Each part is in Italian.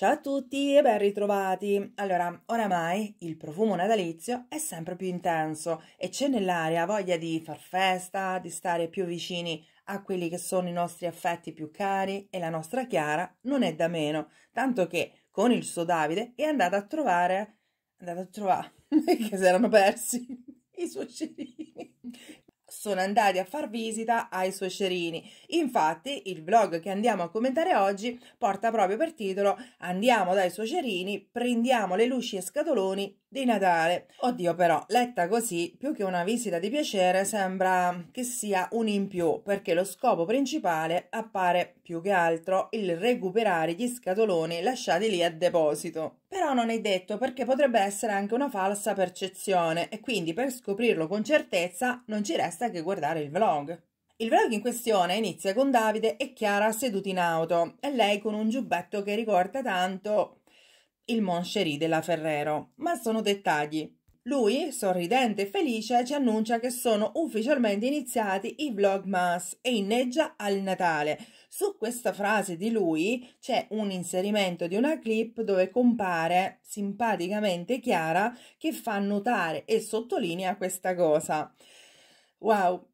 Ciao a tutti e ben ritrovati! Allora, oramai il profumo natalizio è sempre più intenso e c'è nell'aria voglia di far festa, di stare più vicini a quelli che sono i nostri affetti più cari e la nostra Chiara non è da meno, tanto che con il suo Davide è andata a trovare, andata a trovare, che si erano persi i suoi cerini, sono andati a far visita ai suoi cerini. Infatti, il vlog che andiamo a commentare oggi porta proprio per titolo Andiamo dai suocerini, prendiamo le luci e scatoloni di Natale. Oddio però, letta così, più che una visita di piacere, sembra che sia un in più, perché lo scopo principale appare più che altro il recuperare gli scatoloni lasciati lì a deposito. Però non è detto perché potrebbe essere anche una falsa percezione e quindi per scoprirlo con certezza non ci resta che guardare il vlog. Il vlog in questione inizia con Davide e Chiara seduti in auto e lei con un giubbetto che ricorda tanto il Moncherie della Ferrero, ma sono dettagli. Lui, sorridente e felice, ci annuncia che sono ufficialmente iniziati i Vlogmas e inneggia al Natale. Su questa frase di lui c'è un inserimento di una clip dove compare simpaticamente Chiara che fa notare e sottolinea questa cosa. Wow,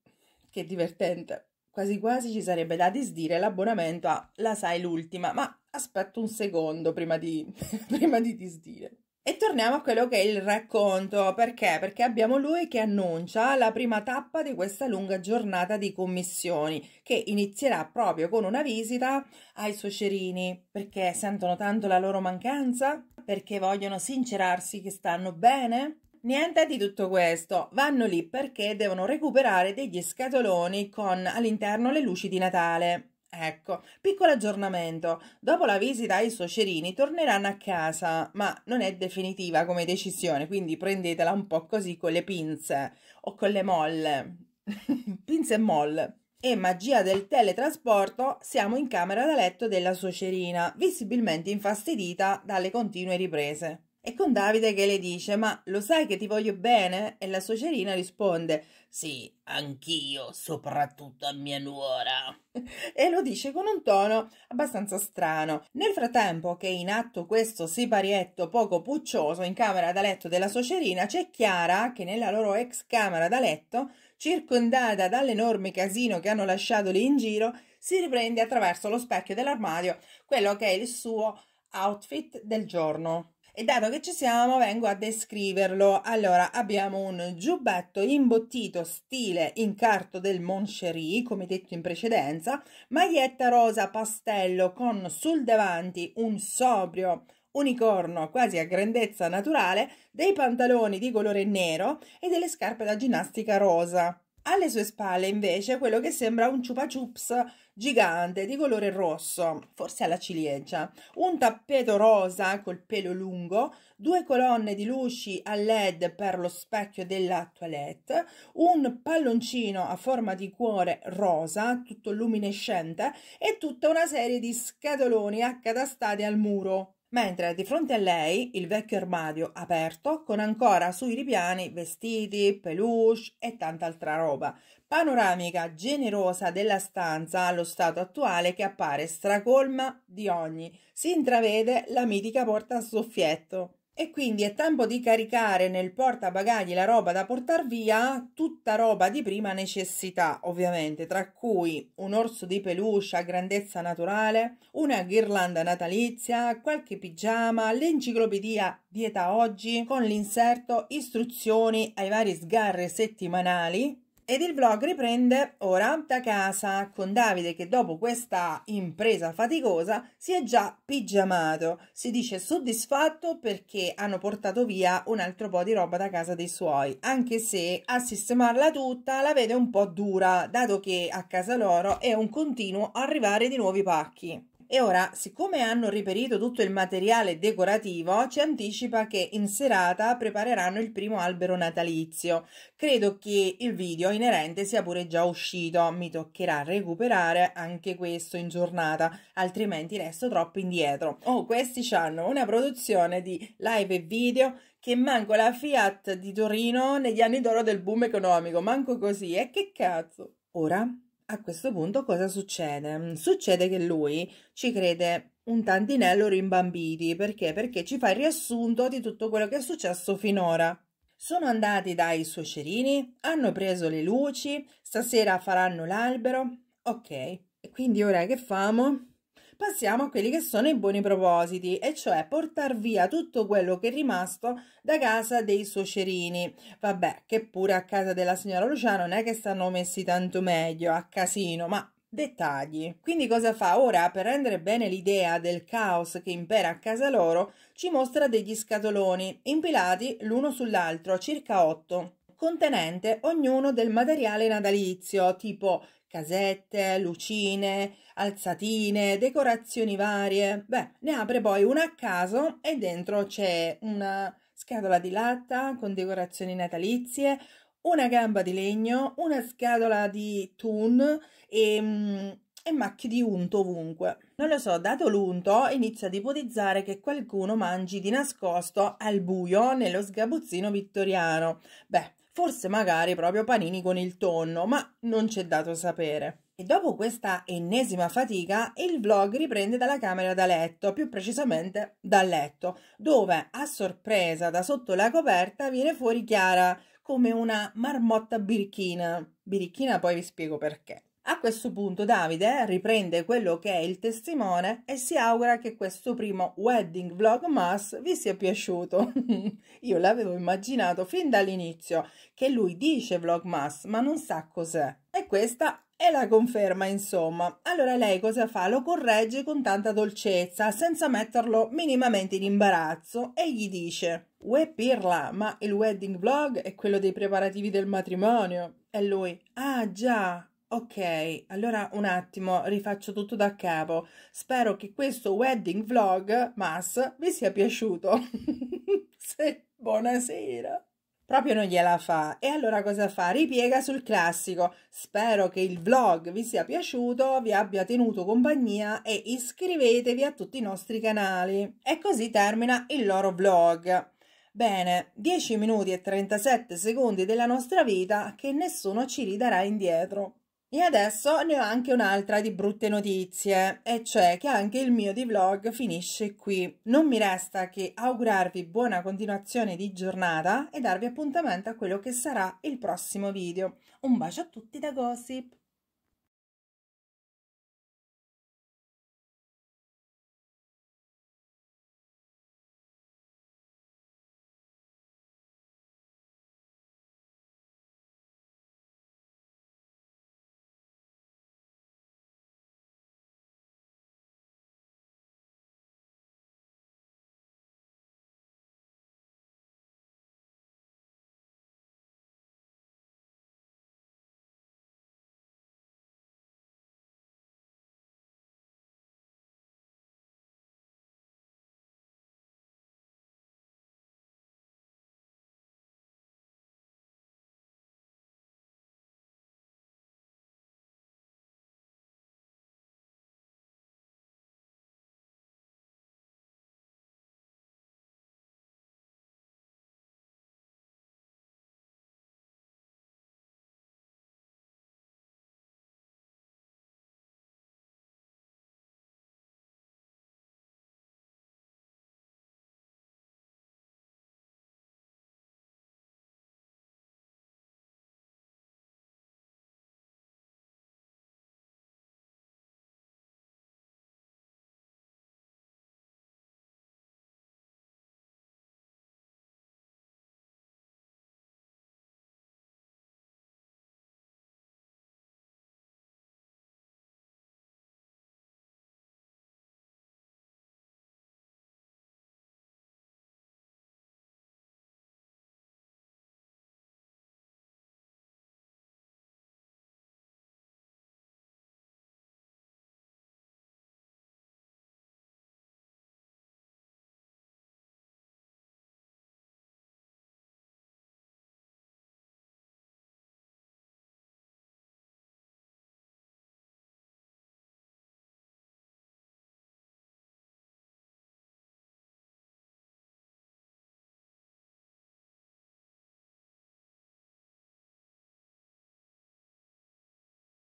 che divertente! Quasi quasi ci sarebbe da disdire l'abbonamento a La Sai l'ultima, ma aspetto un secondo prima di, prima di disdire. E torniamo a quello che è il racconto, perché? Perché abbiamo lui che annuncia la prima tappa di questa lunga giornata di commissioni, che inizierà proprio con una visita ai suocerini, perché sentono tanto la loro mancanza, perché vogliono sincerarsi che stanno bene. Niente di tutto questo, vanno lì perché devono recuperare degli scatoloni con all'interno le luci di Natale. Ecco, piccolo aggiornamento. Dopo la visita ai suocerini torneranno a casa, ma non è definitiva come decisione, quindi prendetela un po' così con le pinze o con le molle. pinze e molle. E magia del teletrasporto, siamo in camera da letto della suocerina, visibilmente infastidita dalle continue riprese e con Davide che le dice Ma lo sai che ti voglio bene? E la suocerina risponde Sì, anch'io, soprattutto a mia nuora. e lo dice con un tono abbastanza strano. Nel frattempo che è in atto questo siparietto poco puccioso in camera da letto della suocerina, c'è Chiara che nella loro ex camera da letto, circondata dall'enorme casino che hanno lasciato lì in giro, si riprende attraverso lo specchio dell'armadio quello che è il suo outfit del giorno. E dato che ci siamo, vengo a descriverlo. Allora, abbiamo un giubbetto imbottito stile incarto del Moncherie, come detto in precedenza, maglietta rosa pastello con sul davanti un sobrio unicorno quasi a grandezza naturale, dei pantaloni di colore nero e delle scarpe da ginnastica rosa. Alle sue spalle invece quello che sembra un chupa chups gigante di colore rosso, forse alla ciliegia, un tappeto rosa col pelo lungo, due colonne di luci a led per lo specchio della toilette, un palloncino a forma di cuore rosa, tutto luminescente, e tutta una serie di scatoloni accatastati al muro mentre di fronte a lei il vecchio armadio aperto con ancora sui ripiani vestiti, peluche e tanta altra roba, panoramica generosa della stanza allo stato attuale che appare stracolma di ogni. Si intravede la mitica porta a soffietto e quindi è tempo di caricare nel portabagagli la roba da portare via, tutta roba di prima necessità ovviamente, tra cui un orso di peluche a grandezza naturale, una ghirlanda natalizia, qualche pigiama, l'enciclopedia Dieta Oggi con l'inserto istruzioni ai vari sgarri settimanali ed il vlog riprende ora da casa con Davide che dopo questa impresa faticosa si è già pigiamato, si dice soddisfatto perché hanno portato via un altro po' di roba da casa dei suoi, anche se a sistemarla tutta la vede un po' dura, dato che a casa loro è un continuo arrivare di nuovi pacchi. E ora, siccome hanno reperito tutto il materiale decorativo, ci anticipa che in serata prepareranno il primo albero natalizio. Credo che il video inerente sia pure già uscito, mi toccherà recuperare anche questo in giornata, altrimenti resto troppo indietro. Oh, questi hanno una produzione di live e video che manco la Fiat di Torino negli anni d'oro del boom economico, manco così, e eh? che cazzo! Ora a questo punto cosa succede? Mm, succede che lui ci crede un tantinello rimbambiti, perché? Perché ci fa il riassunto di tutto quello che è successo finora. Sono andati dai suocerini, hanno preso le luci, stasera faranno l'albero, ok. E quindi ora che famo? passiamo a quelli che sono i buoni propositi, e cioè portar via tutto quello che è rimasto da casa dei suocerini. Vabbè, che pure a casa della signora Lucia non è che stanno messi tanto meglio, a casino, ma dettagli. Quindi cosa fa? Ora, per rendere bene l'idea del caos che impera a casa loro, ci mostra degli scatoloni, impilati l'uno sull'altro, circa otto, contenente ognuno del materiale natalizio, tipo casette, lucine, alzatine, decorazioni varie. Beh, ne apre poi una a caso e dentro c'è una scatola di latta con decorazioni natalizie, una gamba di legno, una scatola di tun e, mm, e macchie di unto ovunque. Non lo so, dato l'unto, inizio ad ipotizzare che qualcuno mangi di nascosto al buio nello sgabuzzino vittoriano. Beh, forse magari proprio panini con il tonno, ma non c'è dato sapere. E dopo questa ennesima fatica, il vlog riprende dalla camera da letto, più precisamente dal letto, dove a sorpresa da sotto la coperta viene fuori Chiara come una marmotta birichina. Birichina poi vi spiego perché. A questo punto Davide riprende quello che è il testimone e si augura che questo primo wedding vlogmas vi sia piaciuto. Io l'avevo immaginato fin dall'inizio che lui dice vlogmas ma non sa cos'è. E questa è la conferma, insomma. Allora lei cosa fa? Lo corregge con tanta dolcezza, senza metterlo minimamente in imbarazzo, e gli dice: Uè pirla, ma il wedding vlog è quello dei preparativi del matrimonio. E lui: Ah già, Ok, allora un attimo, rifaccio tutto da capo. Spero che questo wedding vlog, Mas, vi sia piaciuto. Se, buonasera. Proprio non gliela fa. E allora cosa fa? Ripiega sul classico. Spero che il vlog vi sia piaciuto, vi abbia tenuto compagnia e iscrivetevi a tutti i nostri canali. E così termina il loro vlog. Bene, 10 minuti e 37 secondi della nostra vita che nessuno ci ridarà indietro. E adesso ne ho anche un'altra di brutte notizie, e cioè che anche il mio di vlog finisce qui. Non mi resta che augurarvi buona continuazione di giornata e darvi appuntamento a quello che sarà il prossimo video. Un bacio a tutti da Gossip!